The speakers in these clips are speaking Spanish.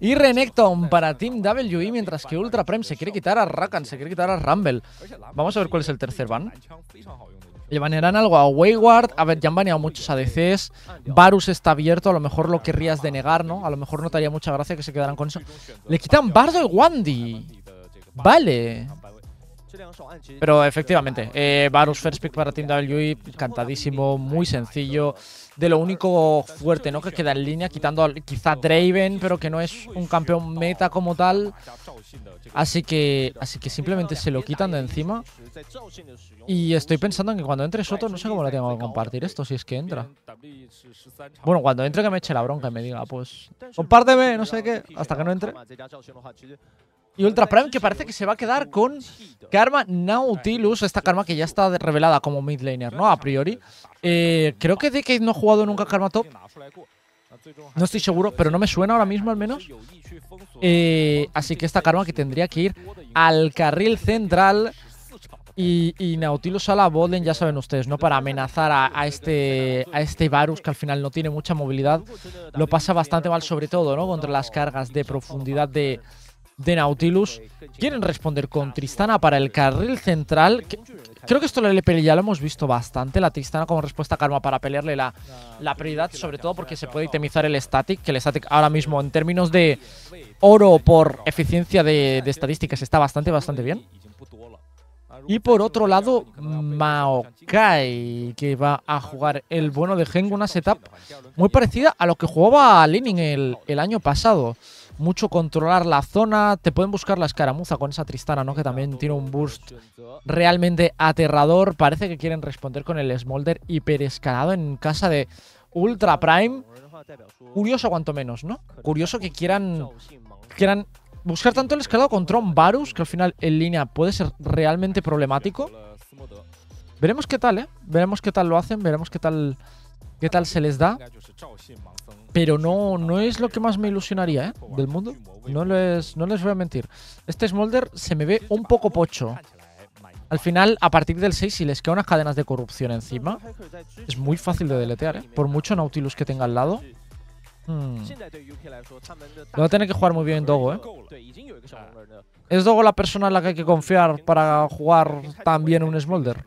y Renekton para Team WE, mientras que Ultra Prem se quiere quitar a Rakan, se quiere quitar a Rumble. Vamos a ver cuál es el tercer ban. Le banearán algo a Wayward. A ver, ya han baneado muchos ADCs. Varus está abierto. A lo mejor lo querrías denegar, ¿no? A lo mejor no te mucha gracia que se quedaran con eso. Le quitan Bardo y Wandy. Vale. Pero efectivamente, eh, Varus First Pick para Team WI, cantadísimo, muy sencillo. De lo único fuerte, ¿no? Que queda en línea, quitando quizá Draven, pero que no es un campeón meta como tal. Así que, así que simplemente se lo quitan de encima. Y estoy pensando en que cuando entre Soto, no sé cómo le tengo que compartir esto, si es que entra. Bueno, cuando entre que me eche la bronca y me diga, pues, compárteme, no sé qué, hasta que no entre y Ultra Prime que parece que se va a quedar con Karma Nautilus, esta Karma que ya está revelada como mid laner, ¿no? A priori. Eh, creo que que no ha jugado nunca Karma Top. No estoy seguro, pero no me suena ahora mismo al menos. Eh, así que esta Karma que tendría que ir al carril central y, Nautilus a la Bolden ya saben ustedes, ¿no? Para amenazar a, este a este Varus, que al final no tiene mucha movilidad, lo pasa bastante mal, sobre todo, ¿no? Contra las cargas de profundidad de, de Nautilus. Quieren responder con Tristana para el carril central. creo que esto la LPL ya lo hemos visto bastante. La Tristana como respuesta calma para pelearle la, prioridad, sobre todo porque se puede itemizar el Static. Que el Static ahora mismo, en términos de oro por eficiencia de, estadísticas, está bastante, bastante bien. Y por otro lado, Maokai, que va a jugar el bueno de Heng, una setup muy parecida a lo que jugaba Linning el año pasado mucho controlar la zona. Te pueden buscar la escaramuza con esa Tristana, ¿no? Que también tiene un burst realmente aterrador. Parece que quieren responder con el Smolder hiperescalado en casa de Ultra Prime. Curioso cuanto menos, ¿no? Curioso que quieran, quieran buscar tanto el escalado contra un Varus, que al final en línea puede ser realmente problemático. Veremos qué tal, ¿eh? Veremos qué tal lo hacen, veremos qué tal qué tal se les da. Pero no, no es lo que más me ilusionaría ¿eh? del mundo. No les, no les voy a mentir. Este Smolder se me ve un poco pocho. Al final, a partir del 6, si les queda unas cadenas de corrupción encima, es muy fácil de deletear, ¿eh? Por mucho Nautilus que tenga al lado. Hmm. Lo va a tener que jugar muy bien Dogo, ¿eh? ¿Es Dogo la persona en la que hay que confiar para jugar tan bien un Smolder?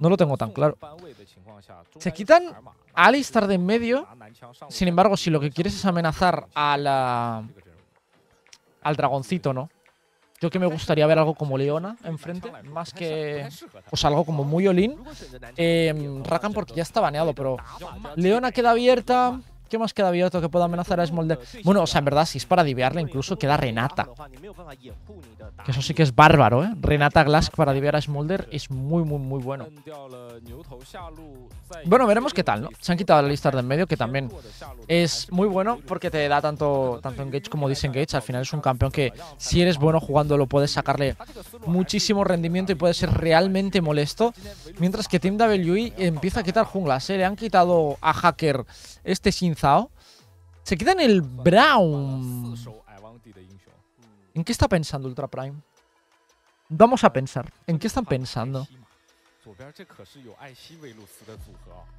No lo tengo tan claro. Se quitan Alistar de en medio, sin embargo, si lo que quieres es amenazar a al dragoncito, ¿no? Yo que me gustaría ver algo como Leona enfrente, más que... O pues, sea, algo como muy Olin. Em, Rakan porque ya está baneado, pero... Leona queda abierta. ¿Qué más queda abierto que pueda amenazar a Smolder? Bueno, o sea, en verdad, si es para diviarle, incluso, queda Renata. Que eso sí que es bárbaro, ¿eh? Renata Glask para divear a Smolder es muy, muy, muy bueno. Bueno, veremos qué tal, ¿no? Se han quitado la lista de en medio, que también es muy bueno porque te da tanto, tanto engage como disengage. Al final es un campeón que, si eres bueno jugándolo, puedes sacarle muchísimo rendimiento y puede ser realmente molesto. Mientras que Team WE empieza a quitar junglas, ¿eh? Le han quitado a Hacker este sin se queda en el Brown. ¿En qué está pensando Ultra Prime? Vamos a pensar. ¿En qué están pensando?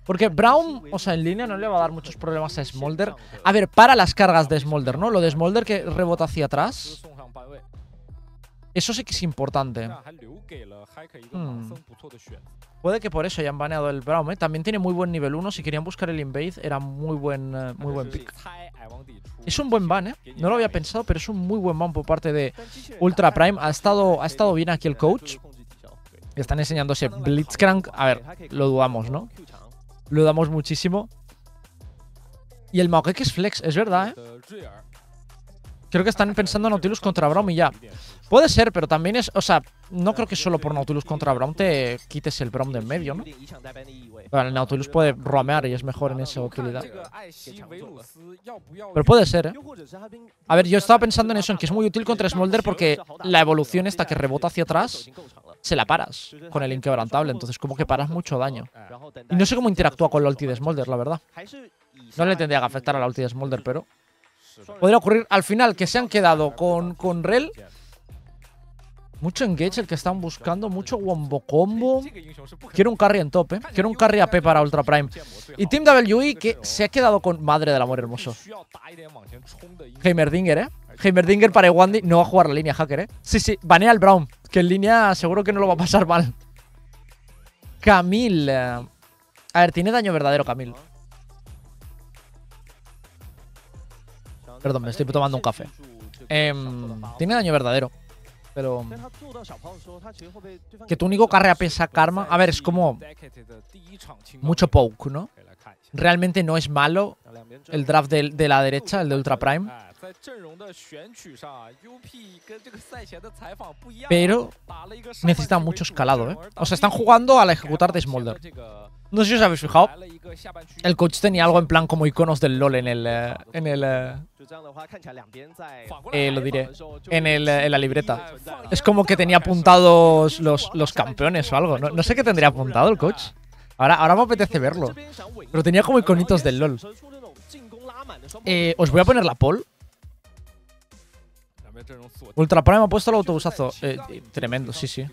Porque Brown, o sea, en línea no le va a dar muchos problemas a Smolder. A ver, para las cargas de Smolder, ¿no? Lo de Smolder que rebota hacia atrás. Eso sí que es importante. Mm. Puede que por eso hayan baneado el Braum, ¿eh? También tiene muy buen nivel 1. Si querían buscar el Invade, era muy buen, eh, muy buen pick. Es un buen ban, ¿eh? No lo había pensado, pero es un muy buen ban por parte de Ultra Prime. Ha estado, ha estado bien aquí el coach. Están enseñándose Blitzcrank. A ver, lo dudamos, ¿no? Lo dudamos muchísimo. Y el Maokek es flex, es verdad, ¿eh? Creo que están pensando en Nautilus contra Braum y ya. Puede ser, pero también es... O sea, no creo que solo por Nautilus contra Brown te quites el Brown de en medio, ¿no? Bueno, el Nautilus puede roamear y es mejor en esa utilidad. Pero puede ser, ¿eh? A ver, yo estaba pensando en eso, en que es muy útil contra Smolder porque la evolución esta que rebota hacia atrás se la paras con el inquebrantable. Entonces como que paras mucho daño. Y no sé cómo interactúa con la ulti de Smolder, la verdad. No le tendría que afectar a la ulti de Smolder, pero... Podría ocurrir al final que se han quedado con, con Rel... Mucho engage el que están buscando, mucho wombo combo. Quiero un carry en top, ¿eh? Quiero un carry AP para Ultra Prime. Y Team WE que se ha quedado con... Madre del amor hermoso. Heimerdinger, ¿eh? Heimerdinger para Wandy No va a jugar la línea hacker, ¿eh? Sí, sí, banea al Brown. Que en línea seguro que no lo va a pasar mal. Camille. Eh, a ver, tiene daño verdadero Camille. Perdón, me estoy tomando un café. Em, tiene daño verdadero. Pero... Que tu único carrera a Karma... A ver, es como... Mucho poke, ¿no? Realmente no es malo el draft de, de la derecha, el de Ultra Prime. Pero necesita mucho escalado, ¿eh? O sea, están jugando al ejecutar de Smolder. No sé si os habéis fijado. El coach tenía algo en plan como iconos del LOL en el... Eh, en el eh, eh, lo diré. En, el, eh, en la libreta. Es como que tenía apuntados los, campeones o algo. No, sé qué tendría apuntado el coach. Ahora, ahora me apetece verlo. Pero tenía como iconitos del LOL. Eh, os voy a poner la poll. Ultra me ha puesto el autobusazo. tremendo, sí, sí.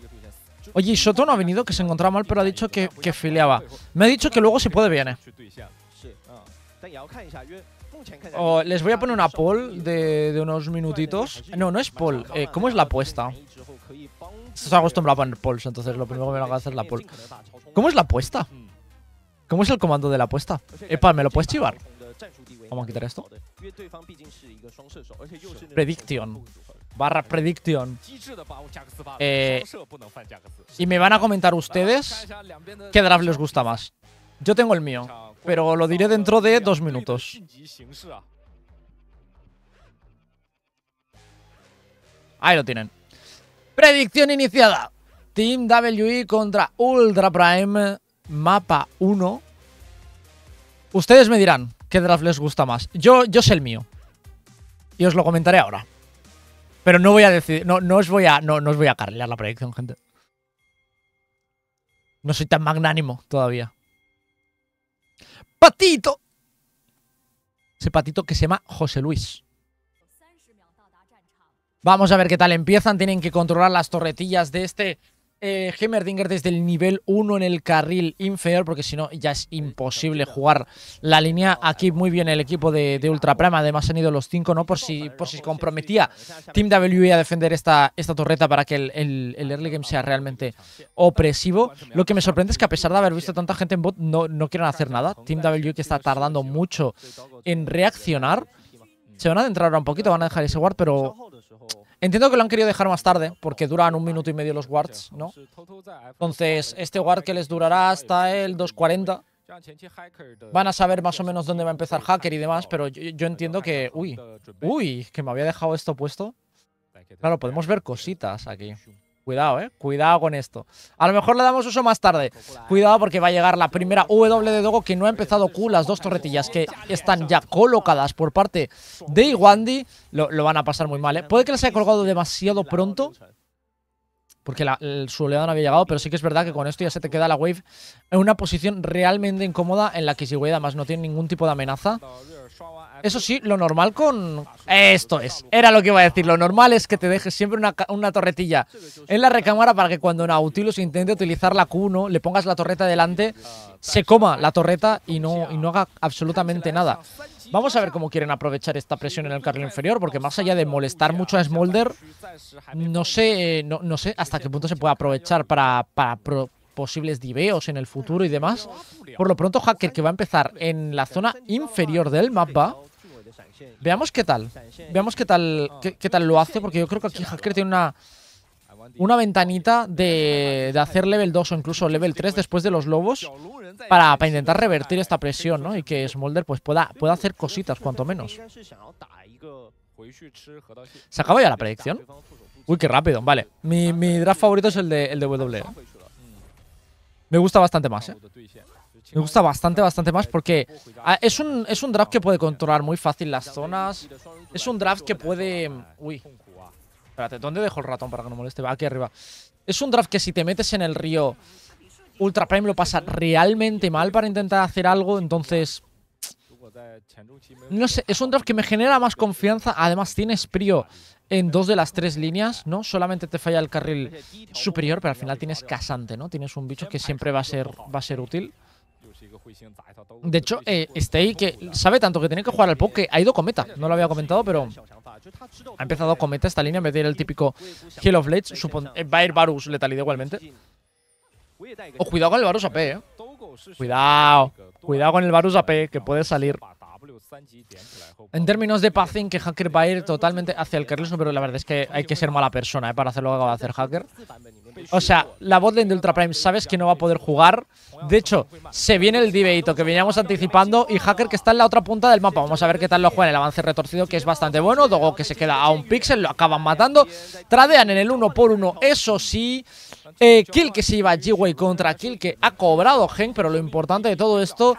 Oye, y no ha venido, que se encontraba mal, pero ha dicho que, que filiaba. Me ha dicho que luego si puede viene. les voy a poner una poll de, unos minutitos. No, no es poll. Eh, ¿Cómo es la apuesta? Se ha acostumbrado a poner polls, entonces lo primero que me van a hacer es la poll. ¿Cómo es la apuesta? ¿Cómo es el comando de la apuesta? Epa, ¿me lo puedes chivar? Vamos a quitar esto. Prediction barra prediction. Eh, eh, y me van a comentar ustedes qué draft les gusta más. Yo tengo el mío, pero lo diré dentro de dos minutos. Ahí lo tienen. Predicción iniciada. Team WE contra Ultra Prime. Mapa 1. Ustedes me dirán qué draft les gusta más. Yo, yo sé el mío. Y os lo comentaré ahora. Pero no voy a decir, no, no os voy a, no, voy la predicción, gente. No soy tan magnánimo todavía. Patito. Ese patito que se llama José Luis. Vamos a ver qué tal empiezan. Tienen que controlar las torretillas de este eh, desde el nivel 1 en el carril inferior, porque si no ya es imposible jugar la línea. Aquí muy bien el equipo de, Ultra Prime, además han ido los 5, ¿no? Por si, por si comprometía Team WE a defender esta, esta torreta para que el, early game sea realmente opresivo. Lo que me sorprende es que a pesar de haber visto tanta gente en bot, no, no quieren hacer nada. Team W e, que está tardando mucho en reaccionar. Se van a adentrar ahora un poquito, van a dejar ese guard, pero Entiendo que lo han querido dejar más tarde, porque duran un minuto y medio los wards, ¿no? Entonces, este ward que les durará hasta el 240. Van a saber más o menos dónde va a empezar Hacker y demás, pero yo, entiendo que... Uy, uy, que me había dejado esto puesto. Claro, podemos ver cositas aquí. Cuidado, eh. Cuidado con esto. A lo mejor le damos uso más tarde. Cuidado porque va a llegar la primera W de Dogo que no ha empezado Q. Las dos torretillas que están ya colocadas por parte de Iwandi lo, lo, van a pasar muy mal, eh. Puede que les haya colgado demasiado pronto. Porque la, su oleada no había llegado, pero sí que es verdad que con esto ya se te queda la wave en una posición realmente incómoda en la que si además no tiene ningún tipo de amenaza. Eso sí, lo normal con... Esto es, era lo que iba a decir. Lo normal es que te dejes siempre una, una torretilla en la recámara para que cuando Nautilus intente utilizar la Q1, le pongas la torreta delante, se coma la torreta y no, no haga absolutamente nada. Vamos a ver cómo quieren aprovechar esta presión en el carril inferior, porque más allá de molestar mucho a Smolder, no sé, no, sé hasta qué punto se puede aprovechar para, para posibles diveos en el futuro y demás. Por lo pronto, Hacker, que va a empezar en la zona inferior del mapa, Veamos qué tal. Veamos qué tal, qué, tal lo hace, porque yo creo que aquí Hacker tiene una, una ventanita de, de, hacer level 2 o incluso level 3 después de los lobos para, para intentar revertir esta presión, ¿no? Y que Smolder pues pueda, pueda hacer cositas, cuanto menos. ¿Se acaba ya la predicción? Uy, qué rápido. Vale. Mi, mi draft favorito es el de, el de W. Me gusta bastante más, ¿eh? Me gusta bastante, bastante más porque ah, es un, es un draft que puede controlar muy fácil las zonas. Es un draft que puede... Uy. Espérate, ¿dónde dejo el ratón para que no moleste? Va, aquí arriba. Es un draft que si te metes en el río, Ultra Prime lo pasa realmente mal para intentar hacer algo, entonces... No sé, es un draft que me genera más confianza. Además, tienes Prio en dos de las tres líneas, ¿no? Solamente te falla el carril superior, pero al final tienes casante, ¿no? Tienes un bicho que siempre va a ser, va a ser útil. De hecho, este que sabe tanto que tiene que jugar al poke, eh, ha ido cometa. No lo había comentado, pero ha empezado cometa esta línea en vez de ir el típico Heal of Blades. va a ir Varus letalidad igualmente. O cuidado con el Varus AP, eh. Cuidado. Cuidado con el Varus AP, que puede salir. En términos de pacing, que Hacker va a ir totalmente hacia el Carlos, pero la verdad es que hay que ser mala persona ¿eh? para hacer lo que acaba de hacer Hacker. O sea, la botlane de Ultra Prime sabes que no va a poder jugar. De hecho, se viene el debate que veníamos anticipando y Hacker que está en la otra punta del mapa. Vamos a ver qué tal lo juega en el avance retorcido, que es bastante bueno. Dogo que se queda a un pixel, lo acaban matando. Tradean en el 1 por 1 eso sí. Eh, que eh, se iba a G-Way contra que Ha cobrado Gen, pero lo importante de todo esto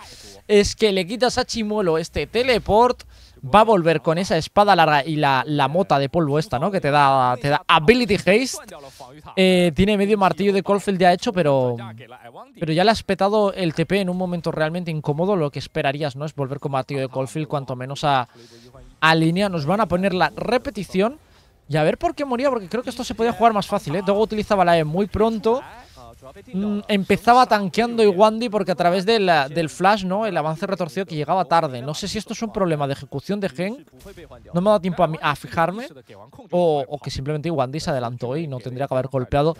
es que le quitas a Chimuelo este teleport. Va a volver con esa espada larga y la, mota de polvo esta, ¿no? Que te da, te da Ability Haste. Eh, tiene medio martillo de Caulfield ya hecho, pero, pero ya le has petado el TP en un momento realmente incómodo. Lo que esperarías, ¿no? Es volver con martillo de Colfield. cuanto menos a, a línea. Nos van a poner la repetición. Y a ver por qué moría, porque creo que esto se podía jugar más fácil, ¿eh? utilizaba la E muy pronto. Mm, empezaba tanqueando Iwandi porque a través del flash, ¿no? El avance retorcido que llegaba tarde. No sé si esto es un problema de ejecución de Gen. No me ha dado tiempo a, fijarme. O, que simplemente Iwandi se adelantó y no tendría que haber golpeado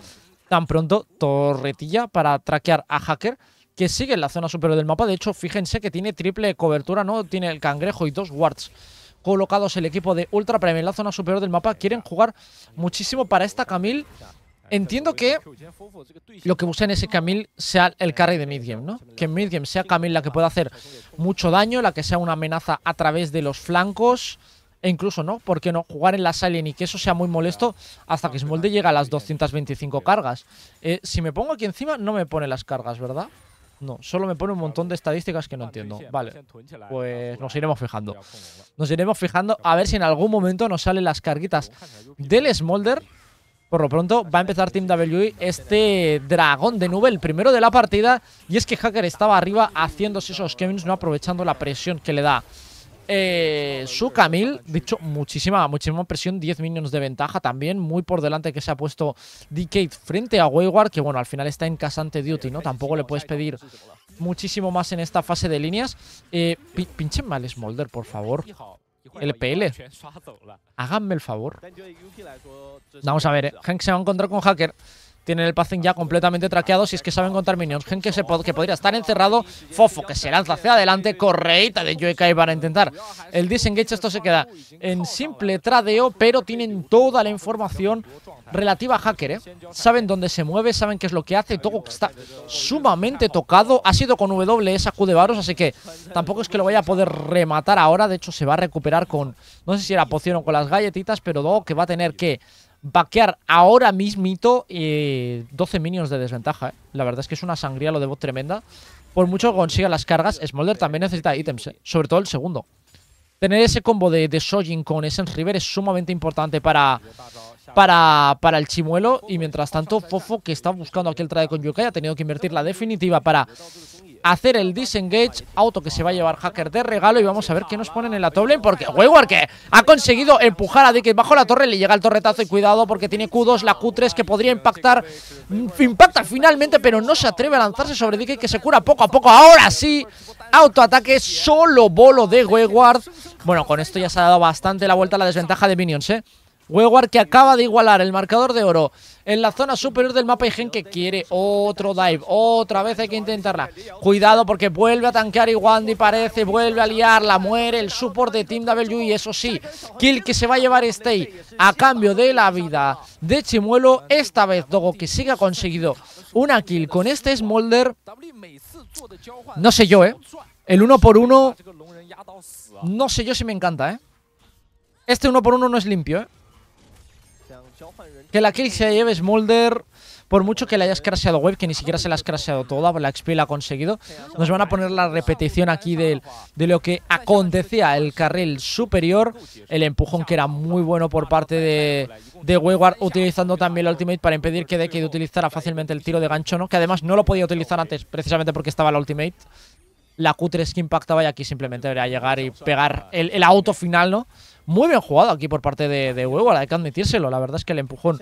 tan pronto Torretilla para traquear a Hacker. Que sigue en la zona superior del mapa. De hecho, fíjense que tiene triple cobertura, ¿no? Tiene el cangrejo y dos wards colocados el equipo de Ultra Prime en la zona superior del mapa. Quieren jugar muchísimo para esta Camille. Entiendo que lo que buscan en ese Camille sea el carry de midgame, ¿no? Que en midgame sea Camille la que pueda hacer mucho daño, la que sea una amenaza a través de los flancos. E incluso, ¿no? ¿Por qué no? Jugar en la Silent y que eso sea muy molesto hasta que Smolde llega a las 225 cargas. Eh, si me pongo aquí encima, no me pone las cargas, ¿verdad? No, solo me pone un montón de estadísticas que no entiendo. Vale, pues nos iremos fijando. Nos iremos fijando a ver si en algún momento nos salen las carguitas del Smolder. Por lo pronto va a empezar Team WE este dragón de nube, el primero de la partida. Y es que Hacker estaba arriba haciéndose esos Kevins, no aprovechando la presión que le da eh, su Camil, dicho muchísima, muchísima presión, 10 minions de ventaja también, muy por delante que se ha puesto Decade frente a Wayward, que bueno, al final está en Casante Duty, ¿no? Tampoco le puedes pedir muchísimo más en esta fase de líneas. Eh, pinchen mal Smolder, por favor. El PL Háganme el favor. Vamos a ver, eh. Hank se va a encontrar con Hacker tienen el passing ya completamente traqueado. Si es que saben contar Minions, Gen que, se que podría estar encerrado. Fofo que se lanza hacia adelante. Correita de Yoekai para intentar el disengage. Esto se queda en simple tradeo, pero tienen toda la información relativa a Hacker. ¿eh? Saben dónde se mueve, saben qué es lo que hace. Togo está sumamente tocado. Ha sido con w esa Q de Baros, así que tampoco es que lo vaya a poder rematar ahora. De hecho, se va a recuperar con, no sé si era poción o con las galletitas, pero Togo que va a tener que baquear ahora mismito 12 eh, minions de desventaja. Eh. La verdad es que es una sangría lo de bot tremenda. Por mucho que consiga las cargas, Smolder también necesita ítems, eh, sobre todo el segundo. Tener ese combo de, de Sojin con Essence River es sumamente importante para, para, para el chimuelo. Y mientras tanto, Fofo, que está buscando aquí el trade con Yukai, ha tenido que invertir la definitiva para hacer el disengage, auto que se va a llevar Hacker de regalo y vamos a ver qué nos ponen en la top porque Wayward que ha conseguido empujar a que bajo la torre, le llega el torretazo y cuidado porque tiene Q2, la Q3 que podría impactar, mm, impacta finalmente pero no se atreve a lanzarse sobre DK que se cura poco a poco, ahora sí, autoataque, solo bolo de Wayward, bueno con esto ya se ha dado bastante la vuelta a la desventaja de Minions, eh. Wewar que acaba de igualar el marcador de oro en la zona superior del mapa y Gen que quiere otro dive. Otra vez hay que intentarla. Cuidado porque vuelve a tanquear Wandy parece, vuelve a liarla. Muere el support de Team W y eso sí, kill que se va a llevar Stay a cambio de la vida de Chimuelo. Esta vez Dogo que sigue ha conseguido una kill con este Smolder. No sé yo, ¿eh? El uno por uno, no sé yo si me encanta, ¿eh? Este uno por uno no es limpio, ¿eh? Que la kill se lleve Smolder. Por mucho que le hayas crasheado web, que ni siquiera se la has crasheado toda, XP la ha conseguido. Nos van a poner la repetición aquí de, de lo que acontecía el carril superior. El empujón que era muy bueno por parte de, de Wayward, utilizando también el ultimate para impedir que que utilizara fácilmente el tiro de gancho, ¿no? Que además no lo podía utilizar antes, precisamente porque estaba el ultimate. La Q3 que impactaba y aquí simplemente debería llegar y pegar el, el auto final, ¿no? Muy bien jugado aquí por parte de, de Huevo, hay que admitírselo. La verdad es que el empujón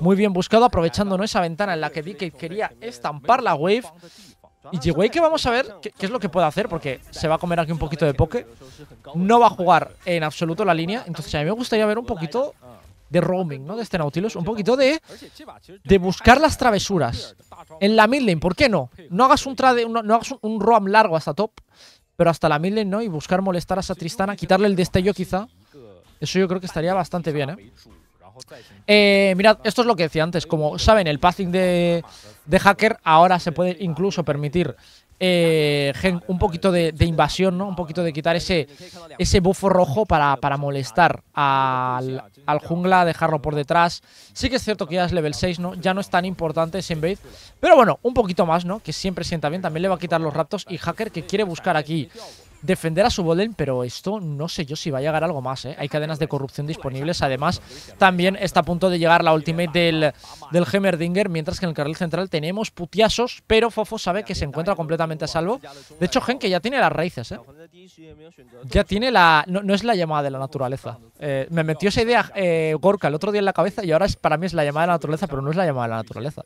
muy bien buscado, aprovechando ¿no? esa ventana en la que DK quería estampar la wave. Y g que vamos a ver qué, es lo que puede hacer Porque se va a comer aquí un poquito de poke No va a jugar en absoluto la línea Entonces a mí me gustaría ver un poquito de roaming, ¿no? De este Nautilus Un poquito de, de buscar las travesuras En la mid lane, ¿por qué no? No hagas un, trade, no, hagas un, un roam largo hasta top Pero hasta la mid lane, ¿no? Y buscar molestar a esa Tristana Quitarle el destello quizá eso yo creo que estaría bastante bien, ¿eh? ¿eh? mirad, esto es lo que decía antes. Como saben, el passing de, hacker ahora se puede incluso permitir eh, un poquito de, invasión, ¿no? Un poquito de quitar ese, ese bufo rojo para, molestar al, al, jungla, dejarlo por detrás. Sí que es cierto que ya es level 6, ¿no? Ya no es tan importante ese invade. Pero bueno, un poquito más, ¿no? Que siempre sienta bien. También le va a quitar los raptos y hacker que quiere buscar aquí defender a su Bolen, pero esto no sé yo si va a llegar algo más. ¿eh? Hay cadenas de corrupción disponibles. Además, también está a punto de llegar la ultimate del, del mientras que en el carril central tenemos putiasos, pero Fofo sabe que se encuentra completamente a salvo. De hecho, gente que ya tiene las raíces. ¿eh? Ya tiene la... No, es la llamada de la naturaleza. Eh, me metió esa idea Gorka el otro día en la cabeza y ahora es, para mí es la llamada de la naturaleza, pero no es la llamada de la naturaleza.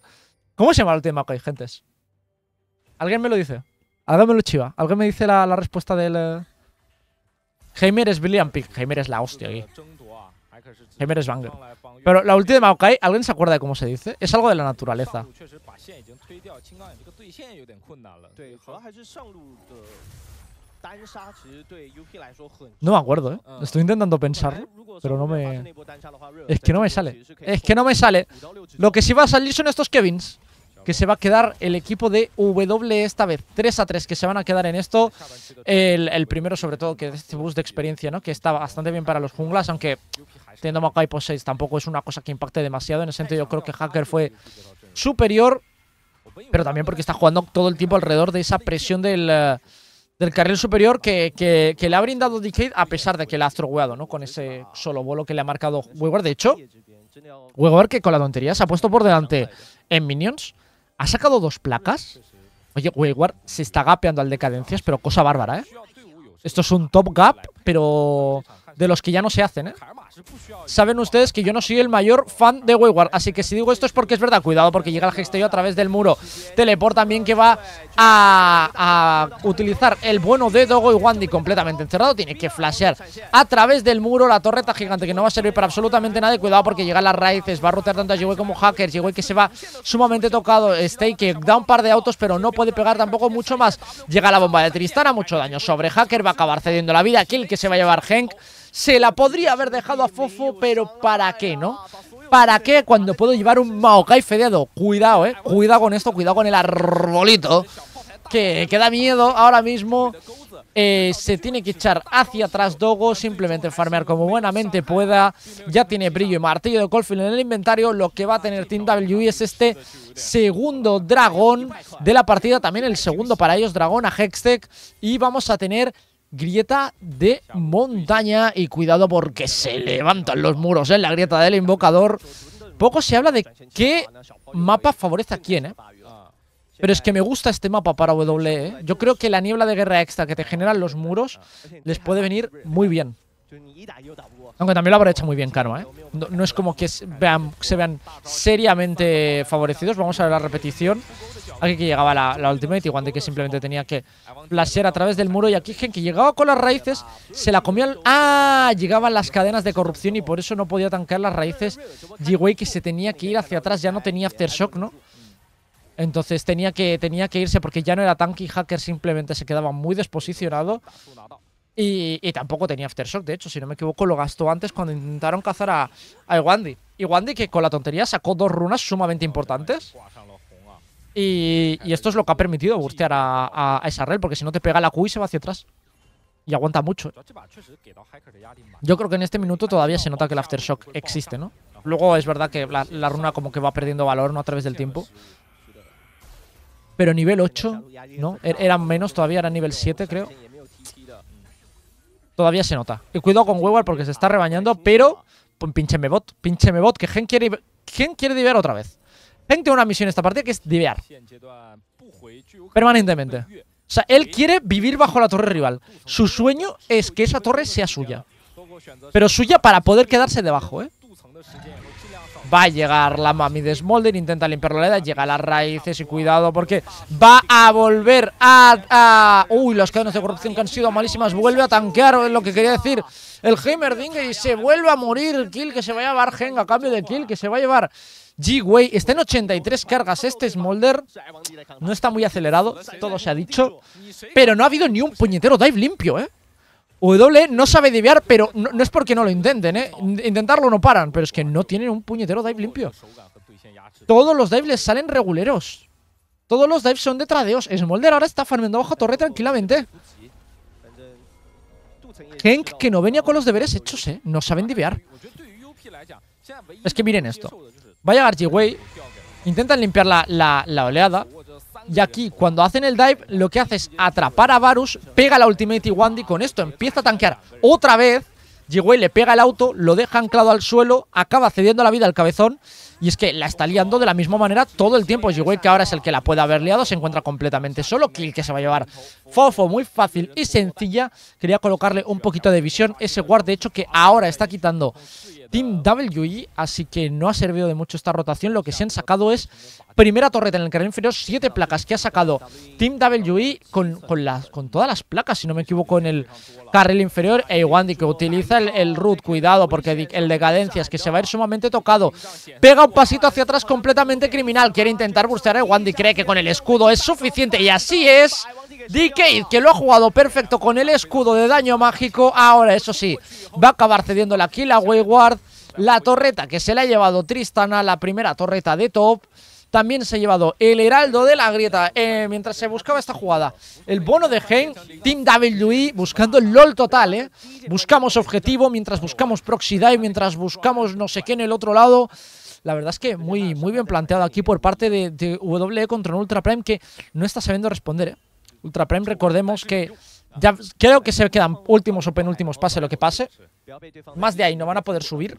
¿Cómo se llama el tema que hay, gentes? ¿Alguien me lo dice? Alguien me lo chiva. Alguien me dice la, respuesta del... Heimer eh? es William Pick. Heimer es la hostia aquí. Heimer es Banger. Pero la última de Maokai, ¿alguien se acuerda de cómo se dice? Es algo de la naturaleza. No me acuerdo, ¿eh? Ah. Estoy intentando pensar, ¿eh? pero no me... Este es que no me sale. Es que no me sale. Lo que sí va a salir son estos Kevins que se va a quedar el equipo de W esta vez. 3 a 3 que se van a quedar en esto. El, primero, sobre todo, que es este bus de experiencia, ¿no? Que está bastante bien para los junglas, aunque teniendo Makai por 6 tampoco es una cosa que impacte demasiado. En ese sentido, yo creo que Hacker fue superior, pero también porque está jugando todo el tiempo alrededor de esa presión del... Eh, del carril superior que, le ha brindado Decade a pesar de que le ha astrogueado, ¿no? Con ese solo vuelo que le ha marcado Wegor. De hecho, Wegor que con la tontería se ha puesto por delante en Minions. Ha sacado dos placas. Oye, Wayward se está gapeando al Decadencias, pero cosa bárbara, ¿eh? Esto es un top gap, pero de los que ya no se hacen, ¿eh? Saben ustedes que yo no soy el mayor fan de Wayward, así que si digo esto es porque es verdad. Cuidado, porque llega el Hexteo a través del muro. Teleport también que va a, utilizar el bueno de Dogo y Wandy completamente encerrado. Tiene que flashear a través del muro la torreta gigante que no va a servir para absolutamente nada. Cuidado, porque llega las raíces, va a rotar tanto a como como Hacker. Jewel que se va sumamente tocado. Stay que da un par de autos, pero no puede pegar tampoco mucho más. Llega la bomba de Tristana, mucho daño sobre Hacker. Va a acabar cediendo la vida. Kill que se va a llevar Henk se la podría haber dejado a Fofo, pero ¿para qué, no? ¿Para qué cuando puedo llevar un Maokai fedeado? Cuidado, eh. Cuidado con esto, cuidado con el arbolito. Que, que da miedo ahora mismo. Eh, se tiene que echar hacia atrás Dogo, simplemente farmear como buenamente pueda. Ya tiene brillo y martillo de Colfield en el inventario. Lo que va a tener Team W es este segundo dragón de la partida. También el segundo para ellos, dragón a Hextech. Y vamos a tener Grieta de montaña y cuidado porque se levantan los muros en la grieta del invocador. Poco se habla de qué mapa favorece a quién, ¿eh? Pero es que me gusta este mapa para W, ¿eh? Yo creo que la niebla de guerra extra que te generan los muros les puede venir muy bien. Aunque también lo hecho muy bien Karma, ¿eh? No, es como que se vean, seriamente favorecidos. Vamos a ver la repetición. Aquí que llegaba la, la ultimate, igual que simplemente tenía que Placer a través del muro y aquí que llegaba con las raíces se la comió ¡Ah! Llegaban las cadenas de corrupción y por eso no podía tanquear las raíces G-Way que se tenía que ir hacia atrás, ya no tenía Aftershock, ¿no? Entonces tenía que, tenía que irse porque ya no era tanque Hacker simplemente se quedaba muy desposicionado y, tampoco tenía Aftershock, de hecho, si no me equivoco lo gastó antes cuando intentaron cazar a, a Y Wandy que con la tontería sacó dos runas sumamente importantes y, esto es lo que ha permitido burstear a, esa rel porque si no te pega la Q y se va hacia atrás. Y aguanta mucho. Yo creo que en este minuto todavía se nota que el Aftershock existe, ¿no? Luego es verdad que la, runa como que va perdiendo valor, ¿no? A través del tiempo. Pero nivel 8, ¿no? Er, eran menos todavía, era nivel 7, creo. Todavía se nota. Y cuidado con Weward porque se está rebañando, pero... Pinche me bot pinche bot que Gen quiere, Gen quiere otra vez. Peng una misión esta partida que es divear. Permanentemente. O sea, él quiere vivir bajo la torre rival. Su sueño es que esa torre sea suya. Pero suya para poder quedarse debajo, ¿eh? Va a llegar la mami de Smolder, intenta limpiar la edad, llega a las raíces y cuidado porque va a volver a... a... Uy, las cadenas de corrupción que han sido malísimas, vuelve a tanquear, es lo que quería decir el Heimerdinger y se vuelve a morir Kill, que se vaya a Heng a cambio de Kill, que se va a llevar G-Way. Está en 83 cargas este Smolder. No está muy acelerado, todo se ha dicho. Pero no ha habido ni un puñetero dive limpio, ¿eh? W no sabe deviar pero no, es porque no lo intenten, ¿eh? Intentarlo no paran, pero es que no tienen un puñetero dive limpio. Todos los dives salen reguleros. Todos los dives son de tradeos. Smolder ahora está farmeando bajo torre tranquilamente. Henk que no venía con los deberes hechos, ¿eh? No saben divear. Es que miren esto. Va a llegar G-Way. Intentan limpiar la, la, oleada. Y aquí, cuando hacen el dive, lo que hace es atrapar a Varus, pega la ultimate y Wandy. Con esto empieza a tanquear otra vez. G-Way le pega el auto, lo deja anclado al suelo, acaba cediendo la vida al cabezón. Y es que la está liando de la misma manera todo el tiempo. Jigwei, que ahora es el que la puede haber liado, se encuentra completamente solo. Kill que se va a llevar Fofo, muy fácil y sencilla. Quería colocarle un poquito de visión. Ese guard, de hecho, que ahora está quitando Team WE, así que no ha servido de mucho esta rotación. Lo que se han sacado es primera torreta en el carril inferior, siete placas que ha sacado Team WE con, todas las placas, si no me equivoco, en el carril inferior. E Wandy que utiliza el, root, cuidado, porque el de es que se va a ir sumamente tocado. Pega un pasito hacia atrás completamente criminal, quiere intentar burstear a Wandy. cree que con el escudo es suficiente y así es... DK, que lo ha jugado perfecto con el escudo de daño mágico. Ahora, eso sí, va a acabar cediendo la kill a Wayward. La torreta que se la ha llevado Tristana, la primera torreta de top. También se ha llevado el Heraldo de la Grieta eh, mientras se buscaba esta jugada. El bono de Gen, Team WE buscando el LOL total, ¿eh? Buscamos objetivo mientras buscamos proxy y mientras buscamos no sé qué en el otro lado. La verdad es que muy, muy bien planteado aquí por parte de, de contra un Ultra Prime que no está sabiendo responder, ¿eh? Ultra Prime, recordemos que ya creo que se quedan últimos o penúltimos, pase lo que pase. Más de ahí no van a poder subir.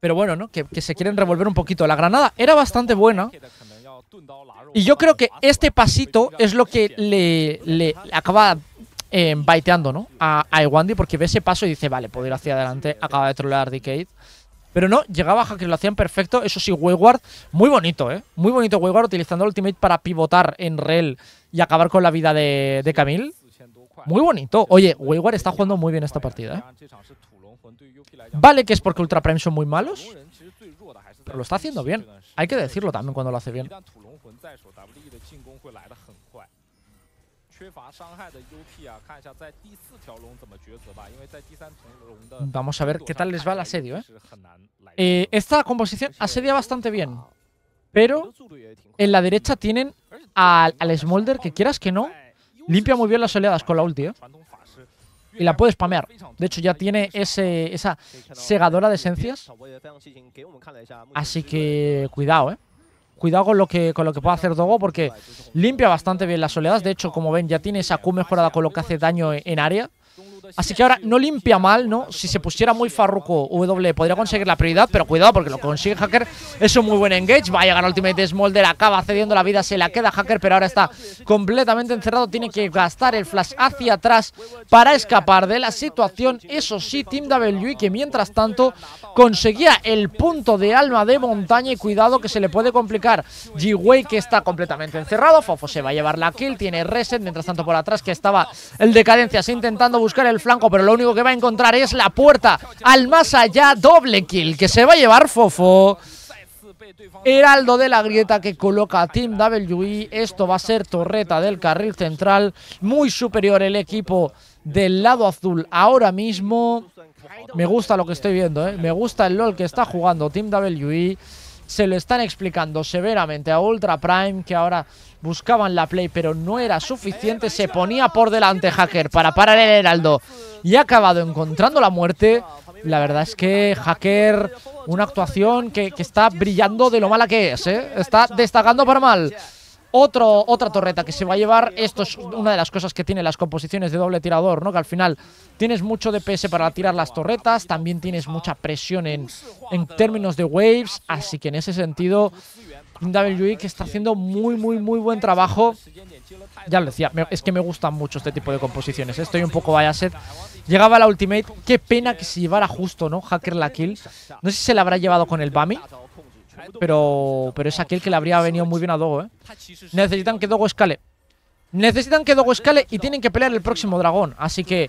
Pero bueno, ¿no? Que, se quieren revolver un poquito. La granada era bastante buena. Y yo creo que este pasito es lo que le, acaba eh, baiteando, ¿no? A, a porque ve ese paso y dice, vale, puedo ir hacia adelante. Acaba de trolear Decade. Pero no, llegaba a que lo hacían perfecto. Eso sí, Wayward, muy bonito, ¿eh? Muy bonito Wayward utilizando el Ultimate para pivotar en Rel y acabar con la vida de, de Camille. Muy bonito. Oye, Wayward está jugando muy bien esta partida. ¿eh? Vale que es porque Ultra Prime son muy malos, pero lo está haciendo bien. Hay que decirlo también cuando lo hace bien. Vamos a ver qué tal les va el asedio, ¿eh? esta composición asedia bastante bien, pero en la derecha tienen al, al Smolder, que quieras que no, limpia muy bien las oleadas con la ulti, ¿eh? y la puede spamear. De hecho, ya tiene ese, esa segadora de esencias. Así que cuidado, ¿eh? cuidado con lo que con lo que puede hacer Dogo porque limpia bastante bien las oleadas. De hecho, como ven, ya tiene esa Q mejorada con lo que hace daño en área. Así que ahora no limpia mal, ¿no? Si se pusiera muy farruco W podría conseguir la prioridad, pero cuidado porque lo consigue Hacker es un muy buen engage. Va a llegar Ultimate Smolder, acaba cediendo la vida, se la queda Hacker, pero ahora está completamente encerrado. Tiene que gastar el flash hacia atrás para escapar de la situación. Eso sí, Team w que mientras tanto conseguía el punto de alma de montaña y cuidado que se le puede complicar. G-Way que está completamente encerrado. Fofo se va a llevar la kill, tiene reset. Mientras tanto por atrás que estaba el Decadencias intentando buscar el flanco, pero lo único que va a encontrar es la puerta al más allá. Doble kill que se va a llevar Fofo. Heraldo de la grieta que coloca a Team WI. Esto va a ser torreta del carril central. Muy superior el equipo del lado azul ahora mismo. Me gusta lo que estoy viendo, ¿eh? me gusta el LOL que está jugando Team WI. Se lo están explicando severamente a Ultra Prime, que ahora buscaban la play, pero no era suficiente. Se ponía por delante Hacker para parar el Heraldo y ha acabado encontrando la muerte. La verdad es que Hacker, una actuación que, está brillando de lo mala que es, ¿eh? Está destacando para mal. Otro, otra torreta que se va a llevar. Esto es una de las cosas que tiene las composiciones de doble tirador, ¿no? Que al final tienes mucho DPS para tirar las torretas, también tienes mucha presión en, en términos de waves, así que en ese sentido David que está haciendo muy, muy, muy buen trabajo. Ya lo decía, es que me gustan mucho este tipo de composiciones. ¿eh? Estoy un poco biased. Llegaba la ultimate. Qué pena que se llevara justo, ¿no? Hacker la kill. No sé si se la habrá llevado con el Bami. Pero, pero es aquel que le habría venido muy bien a Dogo, ¿eh? Necesitan que Dogo escale. Necesitan que Dogo escale y tienen que pelear el próximo dragón. Así que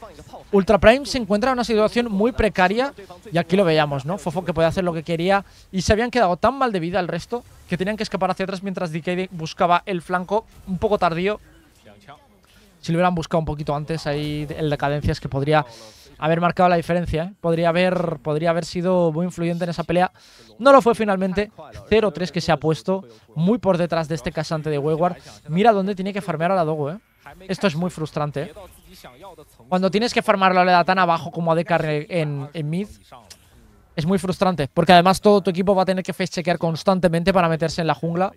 Ultra Prime se encuentra en una situación muy precaria. Y aquí lo veíamos, ¿no? Fofo que podía hacer lo que quería. Y se habían quedado tan mal de vida el resto que tenían que escapar hacia atrás mientras DK buscaba el flanco un poco tardío. Si lo hubieran buscado un poquito antes, ahí el decadencia es que podría haber marcado la diferencia. ¿eh? Podría, haber, podría haber sido muy influyente en esa pelea. No lo fue finalmente. 0-3 que se ha puesto muy por detrás de este casante de Wayward. Mira dónde tiene que farmear a la Dogo, ¿eh? Esto es muy frustrante. ¿eh? Cuando tienes que farmar la oleada tan abajo como a Dekar en, mid, es muy frustrante. Porque además todo tu equipo va a tener que face-chequear constantemente para meterse en la jungla.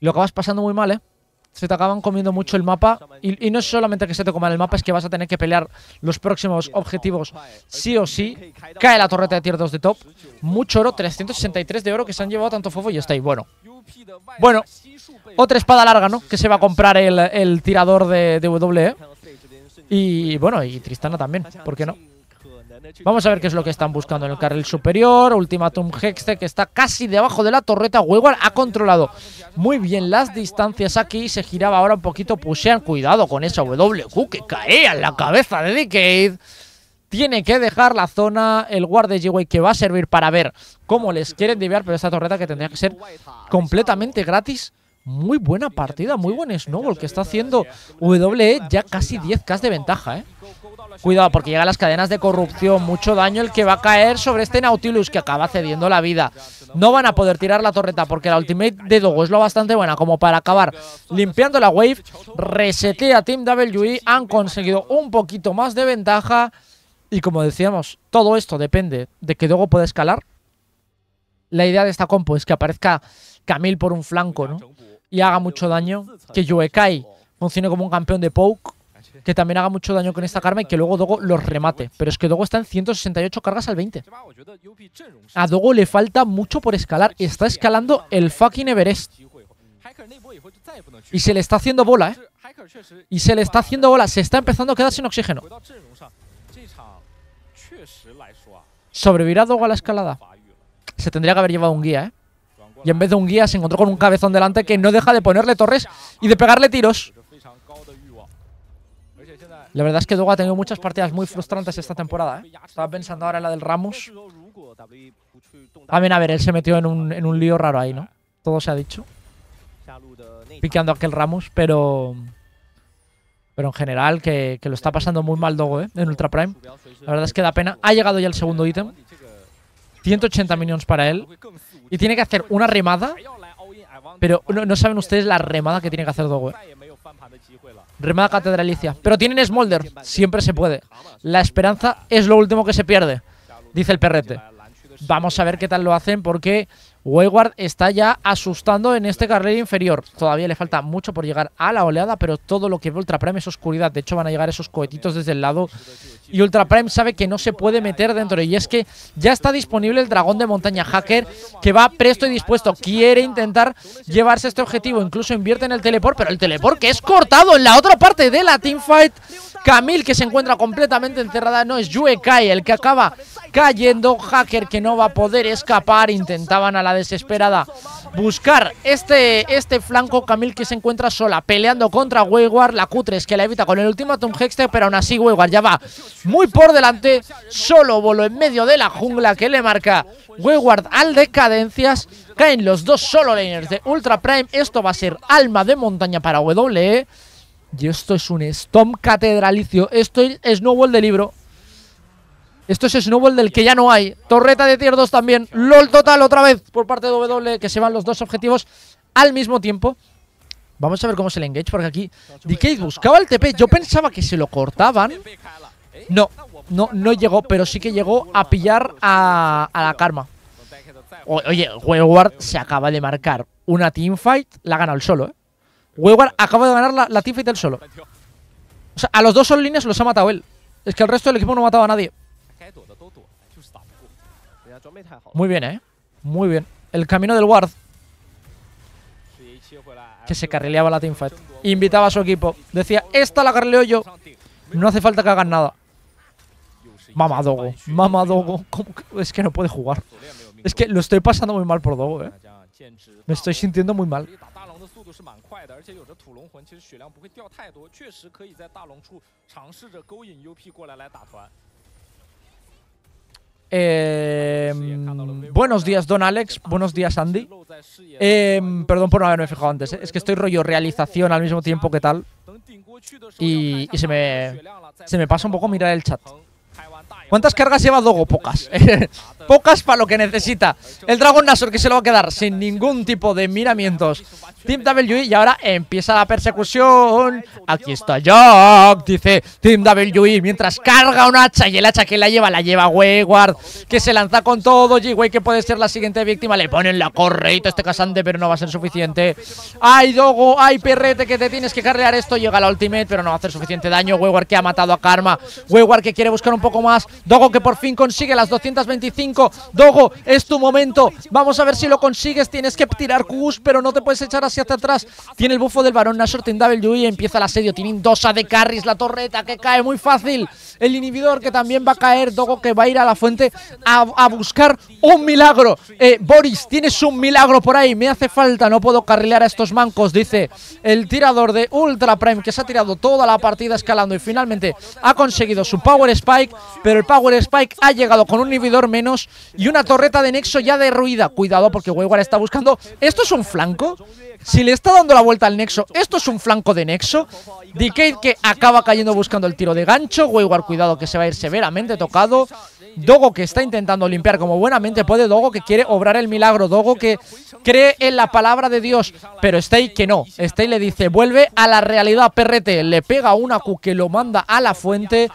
Lo acabas pasando muy mal, ¿eh? se te acaban comiendo mucho el mapa. Y, no es solamente que se te coman el mapa, es que vas a tener que pelear los próximos objetivos sí o sí. Cae la torreta de tier 2 de top. Mucho oro, 363 de oro que se han llevado tanto Fofo y está ahí. Bueno. Bueno. Otra espada larga, ¿no? Que se va a comprar el, tirador de, de W. ¿eh? Y bueno, y Tristana también, ¿por qué no? Vamos a ver qué es lo que están buscando en el carril superior. Ultimatum Hexte, que está casi debajo de la torreta. Weigand ha controlado muy bien las distancias aquí. Se giraba ahora un poquito Pushean. Cuidado con esa WQ que cae en la cabeza de Decade. Tiene que dejar la zona el guard de G-Way que va a servir para ver cómo les quieren diviar Pero esta torreta que tendría que ser completamente gratis muy buena partida, muy buen snowball que está haciendo WE, ya casi 10k de ventaja, ¿eh? Cuidado, porque llegan las cadenas de corrupción. Mucho daño el que va a caer sobre este Nautilus, que acaba cediendo la vida. No van a poder tirar la torreta, porque la ultimate de Dogo es lo bastante buena como para acabar limpiando la wave. Resetea Team WE, han conseguido un poquito más de ventaja. Y como decíamos, todo esto depende de que Dogo pueda escalar. La idea de esta compo es que aparezca Camille por un flanco, ¿no? Y haga mucho daño. Que Yuekai funcione como un campeón de poke que también haga mucho daño con esta karma y que luego Dogo los remate. Pero es que Dogo está en 168 cargas al 20. A Dogo le falta mucho por escalar. Está escalando el fucking Everest. Y se le está haciendo bola, ¿eh? Y se le está haciendo bola. Se está empezando a quedar sin oxígeno. ¿Sobrevivirá Dogo a la escalada? Se tendría que haber llevado un guía, ¿eh? Y en vez de un guía se encontró con un cabezón delante que no deja de ponerle torres y de pegarle tiros. La verdad es que Dogo ha tenido muchas partidas muy frustrantes esta temporada. ¿eh? Estaba pensando ahora en la del Ramos. ver, a ver, él se metió en un, lío raro ahí, ¿no? Todo se ha dicho. Piqueando aquel Ramos, pero... Pero en general, que, lo está pasando muy mal Dogo, ¿eh? En Ultra Prime. La verdad es que da pena. Ha llegado ya el segundo ítem. 180 millones para él. Y tiene que hacer una remada. Pero no, no saben ustedes la remada que tiene que hacer Dogo, ¿eh? Remada catedralicia. Pero tienen Smolder. Siempre se puede. La esperanza es lo último que se pierde. Dice el perrete. Vamos a ver qué tal lo hacen porque Wayward está ya asustando en este carril inferior. Todavía le falta mucho por llegar a la oleada, pero todo lo que ve Ultra Prime es oscuridad. De hecho, van a llegar esos cohetitos desde el lado. Y Ultra Prime sabe que no se puede meter dentro. Y es que ya está disponible el dragón de montaña hacker, que va presto y dispuesto. Quiere intentar llevarse este objetivo. Incluso invierte en el teleport, pero el teleport que es cortado en la otra parte de la teamfight. Camille, que se encuentra completamente encerrada. No, es Yuekai el que acaba cayendo. Hacker que no va a poder escapar. Intentaban a la desesperada buscar este, este flanco. Camil que se encuentra sola peleando contra Wayward. La Q3 que la evita con el último Tom Hextech. Pero aún así Wayward ya va muy por delante. Solo voló en medio de la jungla que le marca Wayward al decadencias. Caen los dos solo laners de Ultra Prime. Esto va a ser alma de montaña para W Y esto es un Stomp catedralicio. Esto es Snowball de libro. Esto es Snowball del que ya no hay. Torreta de tier 2 también. LOL total otra vez por parte de W, que se van los dos objetivos al mismo tiempo. Vamos a ver cómo es el engage, porque aquí Decade buscaba el TP. Yo pensaba que se lo cortaban. No, no, no llegó, pero sí que llegó a pillar a, la Karma. oye, Wayward se acaba de marcar una teamfight, la ha ganado el solo, ¿eh? acaba de ganar la, teamfight del solo. O sea, a los dos son líneas los ha matado él. Es que el resto del equipo no mataba a nadie. Muy bien, ¿eh? Muy bien. El camino del ward Que se carrileaba la teamfight. Invitaba a su equipo. Decía, esta la carrileo yo. No hace falta que hagan nada. Mamadogo. Mamadogo. Es que no puede jugar. Es que lo estoy pasando muy mal por Dogo, ¿eh? Me estoy sintiendo muy mal. Eh, buenos días, don Alex. Buenos días, Andy. Em, perdón por no haberme fijado antes. ¿eh? Es que estoy rollo realización al mismo tiempo que tal. Y, se, me, se me pasa un poco mirar el chat. ¿Cuántas cargas lleva Dogo? Pocas. Pocas para lo que necesita. El Dragon Nasor que se lo va a quedar sin ningún tipo de miramientos. Team WE y ahora empieza la persecución. Aquí está Jack, dice Team WE. Mientras carga un hacha y el hacha que la lleva, la lleva Wayward. Que se lanza con todo. Y way que puede ser la siguiente víctima. Le ponen la correita este casante, pero no va a ser suficiente. Ay, Dogo, ay, perrete, que te tienes que carrear esto. Llega la ultimate, pero no va a hacer suficiente daño. Wayward que ha matado a Karma. Wayward que quiere buscar un poco más. Dogo que por fin consigue las 225. Dogo, es tu momento. Vamos a ver si lo consigues. Tienes que tirar Kugus, pero no te puedes echar hacia atrás. Tiene el bufo del varón Nashor W y empieza el asedio. Tiene Indosa de carries, la torreta que cae muy fácil. El inhibidor que también va a caer. Dogo que va a ir a la fuente a, buscar un milagro. Eh, Boris, tienes un milagro por ahí. Me hace falta, no puedo carrilear a estos mancos, dice el tirador de Ultra Prime que se ha tirado toda la partida escalando y finalmente ha conseguido su Power Spike, pero el Power Spike ha llegado con un inhibidor menos y una torreta de Nexo ya derruida. Cuidado porque Wayward está buscando... ¿Esto es un flanco? Si le está dando la vuelta al Nexo, ¿esto es un flanco de Nexo? Decade que acaba cayendo buscando el tiro de gancho. Wayward, cuidado que se va a ir severamente tocado. Dogo que está intentando limpiar como buenamente puede. Dogo que quiere obrar el milagro. Dogo que cree en la palabra de Dios. Pero Stay que no. Stay le dice, vuelve a la realidad, PRT. Le pega una Q que lo manda a la fuente.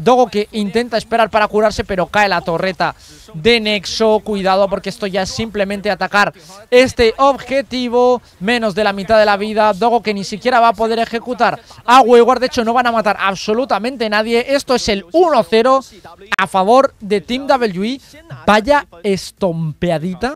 Dogo que intenta esperar para curarse, pero cae la torreta de Nexo. Cuidado porque esto ya es simplemente atacar este objetivo. Menos de la mitad de la vida. Dogo que ni siquiera va a poder ejecutar a Wayward. De hecho, no van a matar absolutamente nadie. Esto es el 1-0 a favor de Team WE. Vaya estompeadita